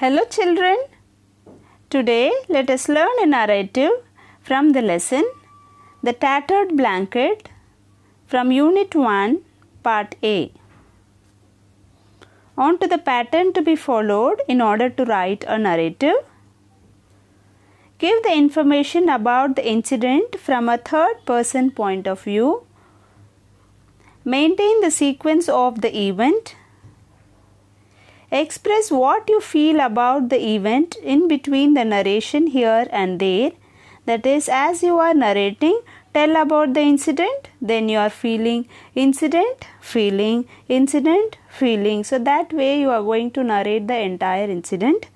Hello children. Today let us learn a narrative from the lesson The Tattered Blanket from Unit 1 Part A. On to the pattern to be followed in order to write a narrative. Give the information about the incident from a third person point of view. Maintain the sequence of the event Express what you feel about the event in between the narration here and there. That is, as you are narrating, tell about the incident, then you are feeling incident, feeling, incident, feeling. So that way you are going to narrate the entire incident.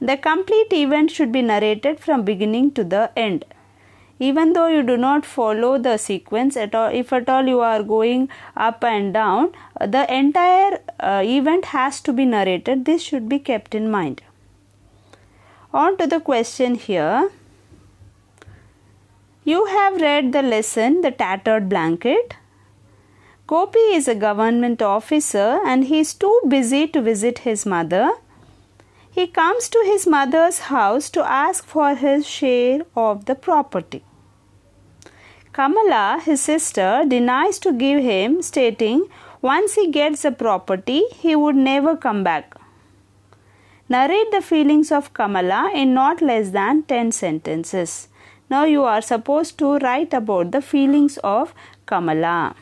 The complete event should be narrated from beginning to the end even though you do not follow the sequence at all if at all you are going up and down the entire uh, event has to be narrated this should be kept in mind on to the question here you have read the lesson the tattered blanket gopi is a government officer and he is too busy to visit his mother he comes to his mother's house to ask for his share of the property Kamala, his sister, denies to give him, stating, once he gets the property, he would never come back. Narrate the feelings of Kamala in not less than 10 sentences. Now you are supposed to write about the feelings of Kamala.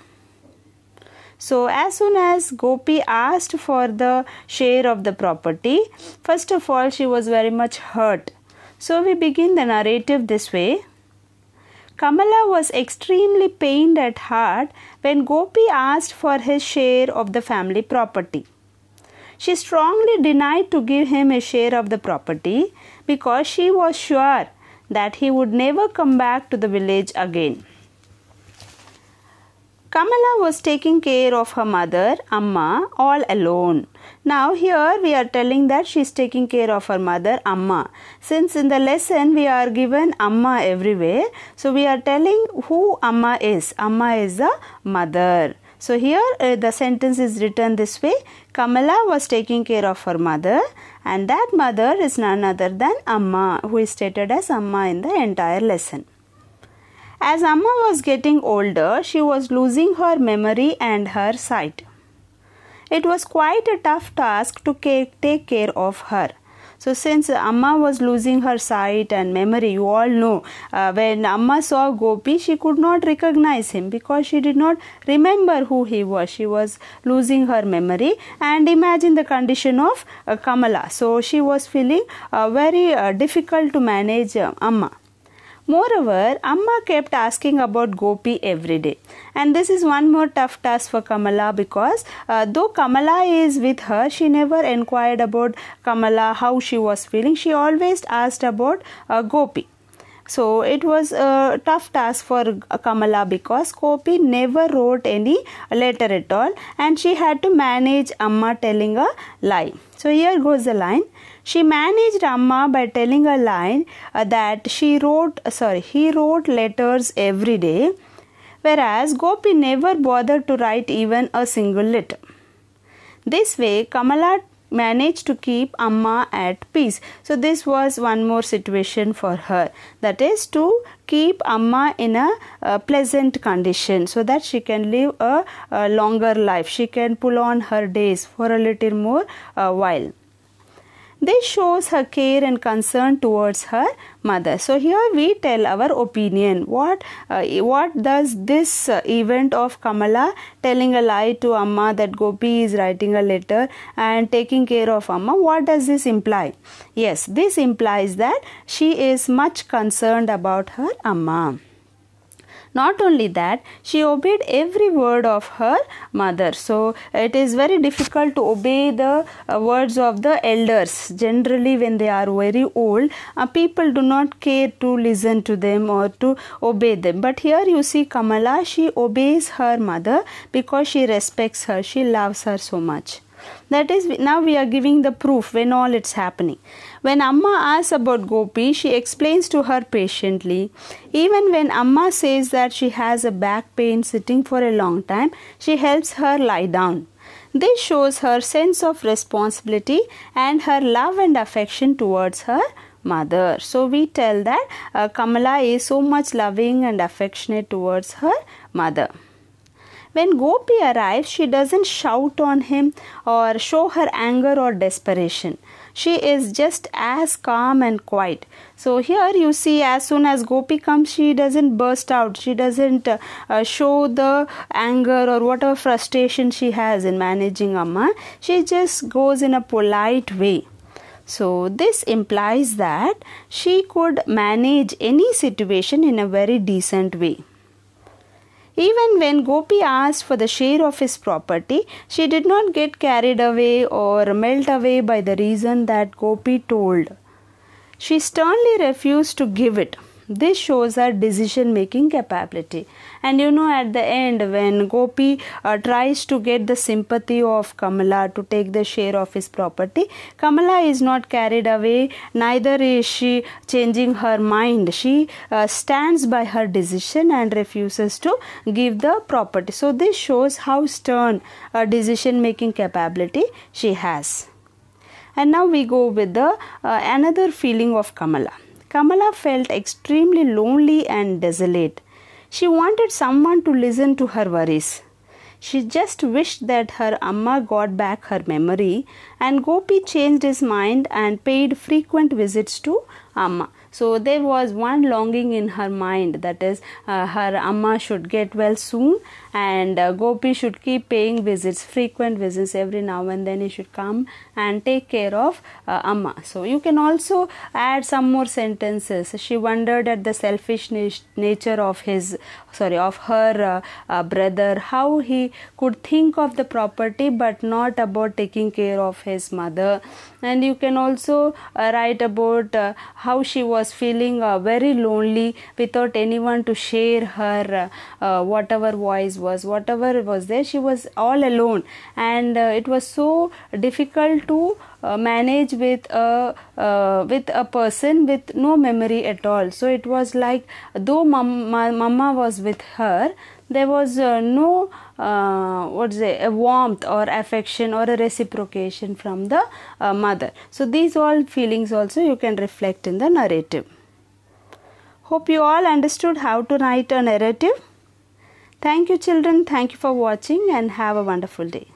So, as soon as Gopi asked for the share of the property, first of all, she was very much hurt. So, we begin the narrative this way Kamala was extremely pained at heart when Gopi asked for his share of the family property. She strongly denied to give him a share of the property because she was sure that he would never come back to the village again. Kamala was taking care of her mother, Amma, all alone. Now, here we are telling that she is taking care of her mother, Amma. Since in the lesson we are given Amma everywhere, so we are telling who Amma is. Amma is the mother. So, here uh, the sentence is written this way Kamala was taking care of her mother, and that mother is none other than Amma, who is stated as Amma in the entire lesson. As Amma was getting older, she was losing her memory and her sight. It was quite a tough task to take care of her. So, since Amma was losing her sight and memory, you all know uh, when Amma saw Gopi, she could not recognize him because she did not remember who he was. She was losing her memory, and imagine the condition of uh, Kamala. So, she was feeling uh, very uh, difficult to manage uh, Amma. Moreover, Amma kept asking about Gopi every day. And this is one more tough task for Kamala because uh, though Kamala is with her, she never inquired about Kamala, how she was feeling. She always asked about uh, Gopi. So it was a tough task for Kamala because Kopi never wrote any letter at all and she had to manage Amma telling a lie. So here goes the line. She managed Amma by telling a lie uh, that she wrote, uh, sorry, he wrote letters every day, whereas Gopi never bothered to write even a single letter. This way, Kamala managed to keep Amma at peace. So, this was one more situation for her that is to keep Amma in a, a pleasant condition so that she can live a, a, longer life, she can pull on her days for a little more uh, while. This shows her care and concern towards her mother. So here we tell our opinion. What uh, what does this uh, event of Kamala telling a lie to Amma that Gopi is writing a letter and taking care of Amma? What does this imply? Yes, this implies that she is much concerned about her Amma. Not only that, she obeyed every word of her mother. So it is very difficult to obey the uh, words of the elders. Generally, when they are very old, uh, people do not care to listen to them or to obey them. But here you see Kamala, she obeys her mother because she respects her, she loves her so much. That is, now we are giving the proof when all it's happening. When Amma asks about Gopi, she explains to her patiently. Even when Amma says that she has a back pain sitting for a long time, she helps her lie down. This shows her sense of responsibility and her love and affection towards her mother. So we tell that uh, Kamala is so much loving and affectionate towards her mother. When Gopi arrives, she doesn't shout on him or show her anger or desperation she is just as calm and quiet so here you see as soon as gopi comes she doesn't burst out she doesn't uh, uh, show the anger or whatever frustration she has in managing amma she just goes in a polite way so, this implies that she could manage any situation in a very decent way. Even when Gopi asked for the share of his property, she did not get carried away or melt away by the reason that Gopi told. She sternly refused to give it this shows her decision making capability and you know at the end when gopi uh, tries to get the sympathy of kamala to take the share of his property kamala is not carried away neither is she changing her mind she uh, stands by her decision and refuses to give the property so this shows how stern uh, decision making capability she has and now we go with the uh, another feeling of kamala Kamala felt extremely lonely and desolate. She wanted someone to listen to her worries. She just wished that her Amma got back her memory, and Gopi changed his mind and paid frequent visits to amma so there was one longing in her mind that is uh, her amma should get well soon and uh, gopi should keep paying visits frequent visits every now and then he should come and take care of uh, amma so you can also add some more sentences she wondered at the selfish na- nature of his sorry of her uh, uh, brother how he could think of the property but not about taking care of his mother and you can also uh, write about how how she was feeling uh, very lonely without anyone to share her uh, whatever voice was whatever was there she was all alone and uh, it was so difficult to uh, manage with a uh, with a person with no memory at all so it was like though mama, mama was with her there was uh, no uh, what's a warmth or affection or a reciprocation from the uh, mother so these all feelings also you can reflect in the narrative hope you all understood how to write a narrative thank you children thank you for watching and have a wonderful day